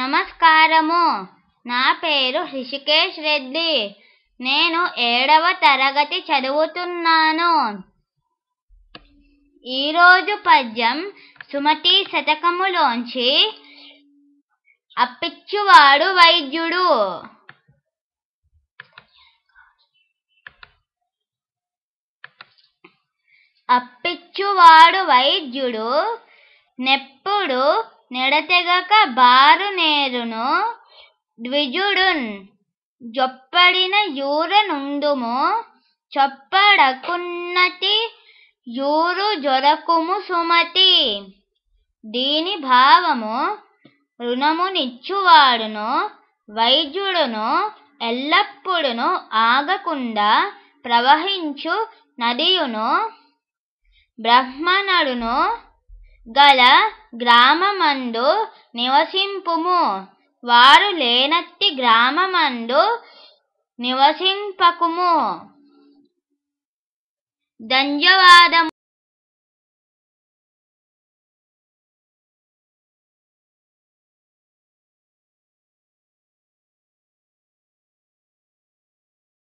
నమస్కారము నా పేరు హృషికేష్ రెడ్డి నేను ఏడవ తరగతి చదువుతున్నాను ఈరోజు పద్యం సుమతి శతకములోంచి అప్పిచ్చువాడు వైద్యుడు అప్పిచ్చువాడు వైద్యుడు నెప్పుడు నెడతెగక బారు నేరును ద్విజుడున్ జొప్పడిన యూరనుండుము చొప్పడకున్నతి యూరు జొరకుము సుమతి దీని భావము రుణమునిచ్చువాడును వైద్యుడును ఎల్లప్పుడును ఆగకుండా ప్రవహించు నదియును బ్రహ్మణుడును గల గ్రామమందు నివసింపుము వారు లేనట్టి గ్రామమందు నివసింపకుము ధన్యవాదము